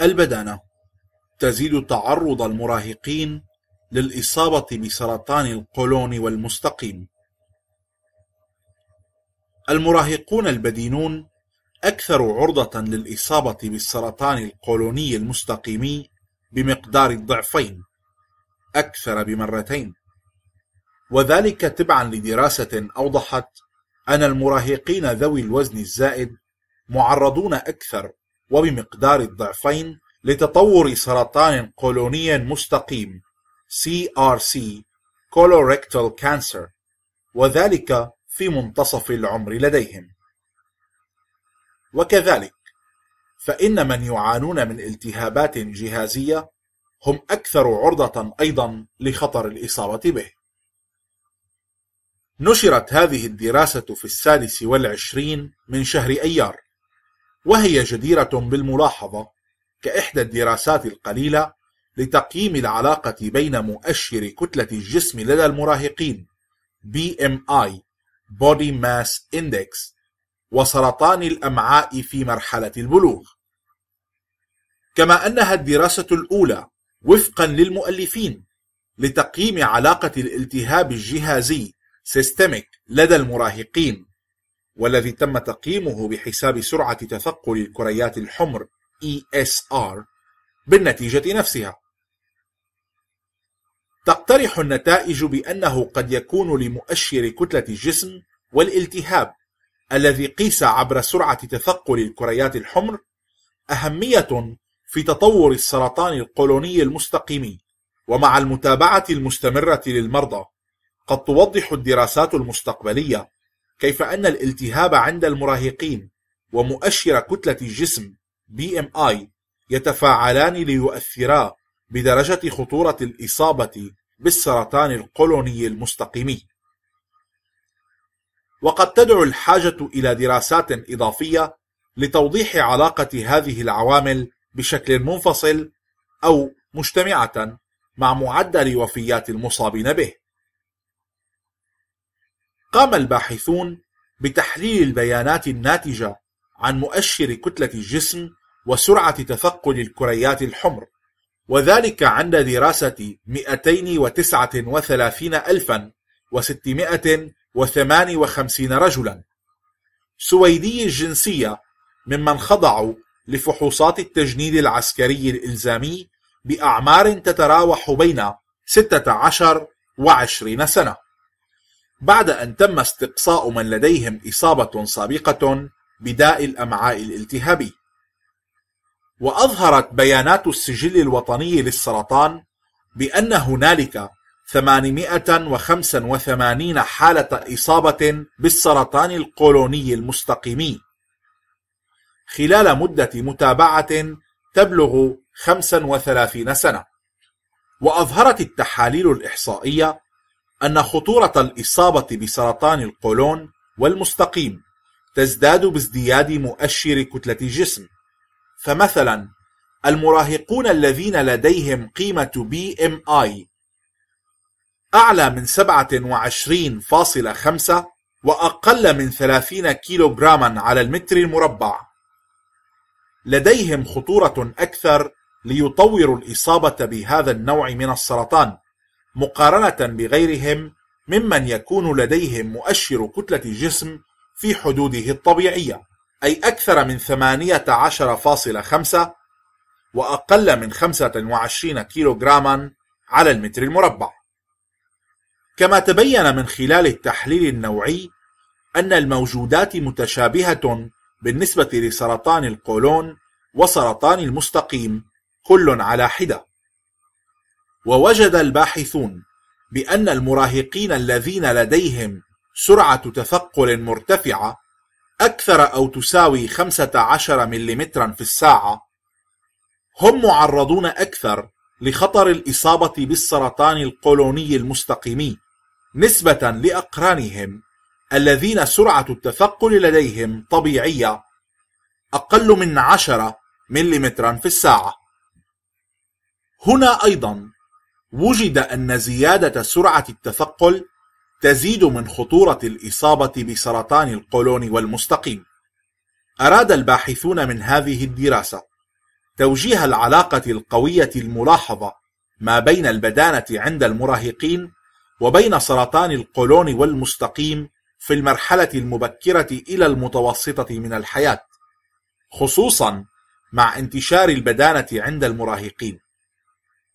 البدانة تزيد تعرض المراهقين للإصابة بسرطان القولون والمستقيم المراهقون البدينون أكثر عرضة للإصابة بالسرطان القولوني المستقيمي بمقدار الضعفين أكثر بمرتين وذلك تبعا لدراسة أوضحت أن المراهقين ذوي الوزن الزائد معرضون أكثر وبمقدار الضعفين لتطور سرطان قولوني مستقيم CRC colorectal cancer وذلك في منتصف العمر لديهم وكذلك فإن من يعانون من التهابات جهازية هم أكثر عرضة أيضا لخطر الإصابة به نشرت هذه الدراسة في السادس والعشرين من شهر أيار وهي جديرة بالملاحظة كإحدى الدراسات القليلة لتقييم العلاقة بين مؤشر كتلة الجسم لدى المراهقين BMI Body Mass Index وسرطان الأمعاء في مرحلة البلوغ كما أنها الدراسة الأولى وفقا للمؤلفين لتقييم علاقة الالتهاب الجهازي سيستميك لدى المراهقين والذي تم تقييمه بحساب سرعة تثقل الكريات الحمر ESR بالنتيجة نفسها. تقترح النتائج بأنه قد يكون لمؤشر كتلة الجسم والالتهاب الذي قيس عبر سرعة تثقل الكريات الحمر أهمية في تطور السرطان القولوني المستقيم ومع المتابعة المستمرة للمرضى قد توضح الدراسات المستقبلية كيف أن الالتهاب عند المراهقين ومؤشر كتلة الجسم BMI يتفاعلان ليؤثرا بدرجة خطورة الإصابة بالسرطان القولوني المستقيمي وقد تدعو الحاجة إلى دراسات إضافية لتوضيح علاقة هذه العوامل بشكل منفصل أو مجتمعة مع معدل وفيات المصابين به قام الباحثون بتحليل البيانات الناتجة عن مؤشر كتلة الجسم وسرعة تثقل الكريات الحمر وذلك عند دراسة 239658 رجلا سويدي الجنسية ممن خضعوا لفحوصات التجنيد العسكري الإلزامي بأعمار تتراوح بين 16 و 20 سنة بعد أن تم استقصاء من لديهم إصابة سابقة بداء الأمعاء الالتهابي وأظهرت بيانات السجل الوطني للسرطان بأن هنالك 885 حالة إصابة بالسرطان القولوني المستقيمي خلال مدة متابعة تبلغ 35 سنة وأظهرت التحاليل الإحصائية أن خطورة الإصابة بسرطان القولون والمستقيم تزداد بازدياد مؤشر كتلة الجسم فمثلا المراهقون الذين لديهم قيمة بي ام اي أعلى من 27.5 وأقل من 30 كيلوغراما على المتر المربع لديهم خطورة أكثر ليطوروا الإصابة بهذا النوع من السرطان مقارنة بغيرهم ممن يكون لديهم مؤشر كتلة جسم في حدوده الطبيعية أي أكثر من 18.5 وأقل من 25 كيلوغراما على المتر المربع كما تبين من خلال التحليل النوعي أن الموجودات متشابهة بالنسبة لسرطان القولون وسرطان المستقيم كل على حدة ووجد الباحثون بأن المراهقين الذين لديهم سرعة تثقل مرتفعة أكثر أو تساوي 15 ملم في الساعة هم معرضون أكثر لخطر الإصابة بالسرطان القولوني المستقيمي نسبة لأقرانهم الذين سرعة التثقل لديهم طبيعية أقل من 10 ملم في الساعة هنا أيضا وجد أن زيادة سرعة التثقل تزيد من خطورة الإصابة بسرطان القولون والمستقيم. أراد الباحثون من هذه الدراسة توجيه العلاقة القوية الملاحظة ما بين البدانة عند المراهقين وبين سرطان القولون والمستقيم في المرحلة المبكرة إلى المتوسطة من الحياة، خصوصًا مع انتشار البدانة عند المراهقين.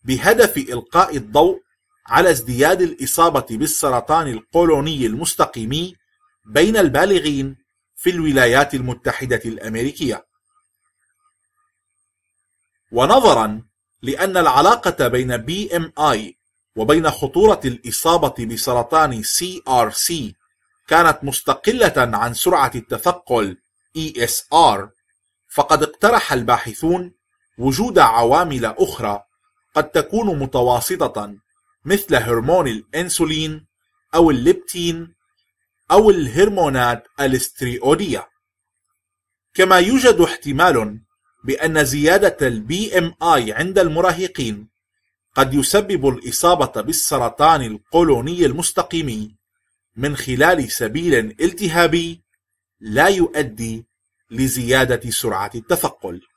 بهدف إلقاء الضوء على ازدياد الإصابة بالسرطان القولوني المستقيمي بين البالغين في الولايات المتحدة الأمريكية ونظرا لأن العلاقة بين بي ام اي وبين خطورة الإصابة بسرطان CRC كانت مستقلة عن سرعة التثقل ESR فقد اقترح الباحثون وجود عوامل أخرى قد تكون متواسطة مثل هرمون الأنسولين أو الليبتين أو الهرمونات الاستريودية كما يوجد احتمال بأن زيادة البي ام اي عند المراهقين قد يسبب الإصابة بالسرطان القولوني المستقيمي من خلال سبيل التهابي لا يؤدي لزيادة سرعة التثقل